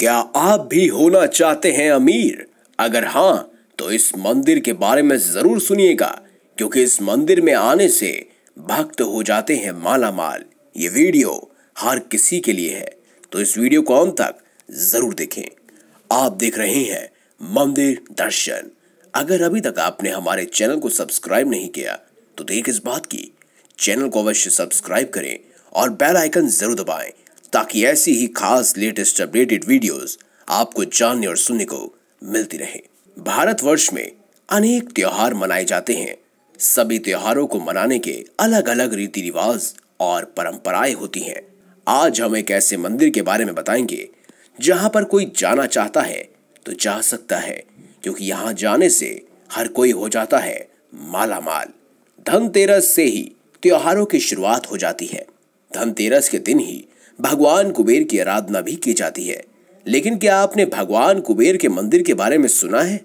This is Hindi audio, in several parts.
क्या आप भी होना चाहते हैं अमीर अगर हाँ तो इस मंदिर के बारे में जरूर सुनिएगा क्योंकि इस मंदिर में आने से भक्त हो जाते हैं माला माल ये वीडियो हर किसी के लिए है तो इस वीडियो को अंत तक जरूर देखें आप देख रहे हैं मंदिर दर्शन अगर अभी तक आपने हमारे चैनल को सब्सक्राइब नहीं किया तो देख इस बात की चैनल को अवश्य सब्सक्राइब करें और बेल आइकन जरूर दबाएं ताकि ऐसी ही खास लेटेस्ट अपडेटेड वीडियोस आपको जानने और सुनने को मिलती रहे भारतवर्ष में अनेक त्योहार मनाए जाते हैं सभी त्योहारों को मनाने के अलग अलग रीति रिवाज और परंपराएं होती हैं आज हम एक ऐसे मंदिर के बारे में बताएंगे जहां पर कोई जाना चाहता है तो जा सकता है क्योंकि यहाँ जाने से हर कोई हो जाता है माला माल धनतेरस से ही त्योहारों की शुरुआत हो जाती है धनतेरस के दिन ही भगवान कुबेर की आराधना भी की जाती है लेकिन क्या आपने भगवान कुबेर के मंदिर के बारे में सुना है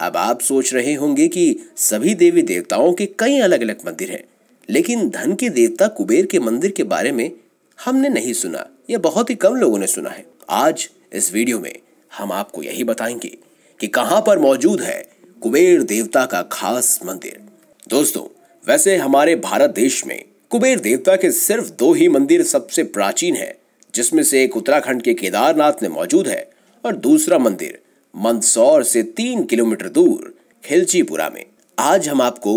अब आप सोच रहे होंगे कि सभी देवी देवताओं के कई अलग अलग मंदिर हैं लेकिन धन के देवता कुबेर के मंदिर के बारे में हमने नहीं सुना यह बहुत ही कम लोगों ने सुना है आज इस वीडियो में हम आपको यही बताएंगे कि कहां पर मौजूद है कुबेर देवता का खास मंदिर दोस्तों वैसे हमारे भारत देश में कुबेर देवता के सिर्फ दो ही मंदिर सबसे प्राचीन है जिसमें से एक उत्तराखंड के केदारनाथ में मौजूद है और दूसरा मंदिर मंदसौर से तीन किलोमीटर दूर खिलचीपुरा में आज हम आपको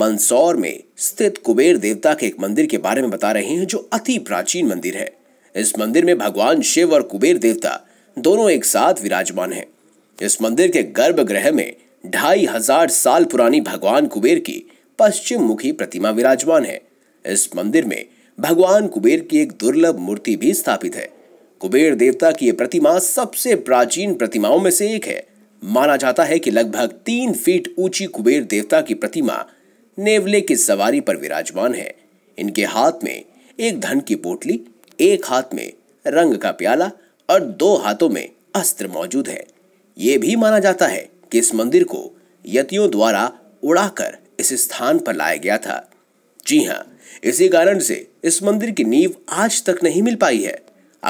मंदसौर में स्थित कुबेर देवता के एक मंदिर के बारे में बता रहे हैं जो अति प्राचीन मंदिर है इस मंदिर में भगवान शिव और कुबेर देवता दोनों एक साथ विराजमान हैं। इस मंदिर के गर्भगृह में ढाई हजार साल पुरानी भगवान कुबेर की पश्चिम मुखी प्रतिमा विराजमान है इस मंदिर में भगवान कुबेर की एक दुर्लभ मूर्ति भी स्थापित है कुबेर देवता की यह प्रतिमा सबसे प्राचीन प्रतिमाओं में से एक है माना जाता है कि लगभग तीन फीट ऊंची कुबेर देवता की प्रतिमा नेवले की सवारी पर विराजमान है इनके हाथ में एक धन की पोटली एक हाथ में रंग का प्याला और दो हाथों में अस्त्र मौजूद है ये भी माना जाता है कि इस मंदिर को यतियों द्वारा उड़ाकर इस स्थान पर लाया गया था जी हाँ इसी कारण से इस मंदिर की नींव आज तक नहीं मिल पाई है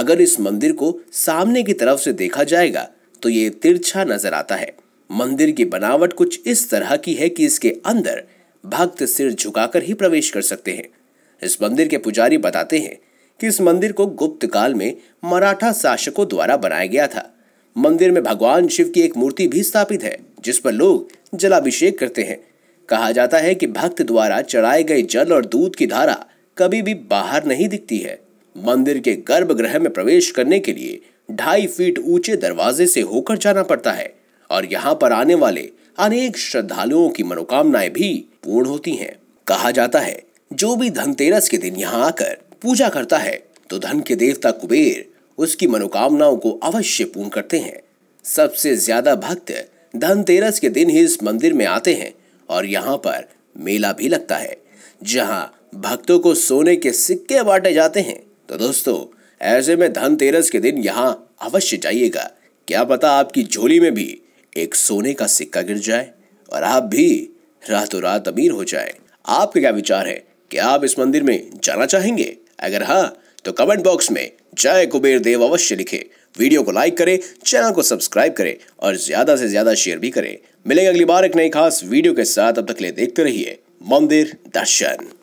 अगर इस मंदिर को सामने की तरफ से देखा जाएगा तो ये तिरछा नजर आता है मंदिर की बनावट कुछ इस तरह की है कि इसके अंदर भक्त सिर झुकाकर ही प्रवेश कर सकते हैं इस मंदिर के पुजारी बताते हैं कि इस मंदिर को गुप्त काल में मराठा शासकों द्वारा बनाया गया था मंदिर में भगवान शिव की एक मूर्ति भी स्थापित है जिस पर लोग जलाभिषेक करते हैं कहा जाता है कि भक्त द्वारा चढ़ाए गए जल और दूध की धारा कभी भी बाहर नहीं दिखती है मंदिर के गर्भगृह में प्रवेश करने के लिए ढाई फीट ऊंचे दरवाजे से होकर जाना पड़ता है और यहाँ पर आने वाले अनेक श्रद्धालुओं की मनोकामनाएं भी पूर्ण होती हैं। कहा जाता है जो भी धनतेरस के दिन यहाँ आकर पूजा करता है तो धन के देवता कुबेर उसकी मनोकामनाओं को अवश्य पूर्ण करते हैं सबसे ज्यादा भक्त धनतेरस के दिन ही इस मंदिर में आते हैं और यहाँ पर मेला भी लगता है जहाँ भक्तों को सोने के सिक्के बांटे जाते हैं तो दोस्तों ऐसे में धनतेरस के दिन यहाँ अवश्य जाइएगा क्या पता आपकी झोली में भी एक सोने का सिक्का गिर जाए और आप भी रातों रात अमीर हो जाए आपके क्या विचार है क्या आप इस मंदिर में जाना चाहेंगे अगर हाँ तो कमेंट बॉक्स में जय कुबेर देव अवश्य लिखे वीडियो को लाइक करें चैनल को सब्सक्राइब करें और ज्यादा से ज्यादा शेयर भी करें मिलेंगे अगली बार एक नई खास वीडियो के साथ अब तक ले देखते रहिए मंदिर दर्शन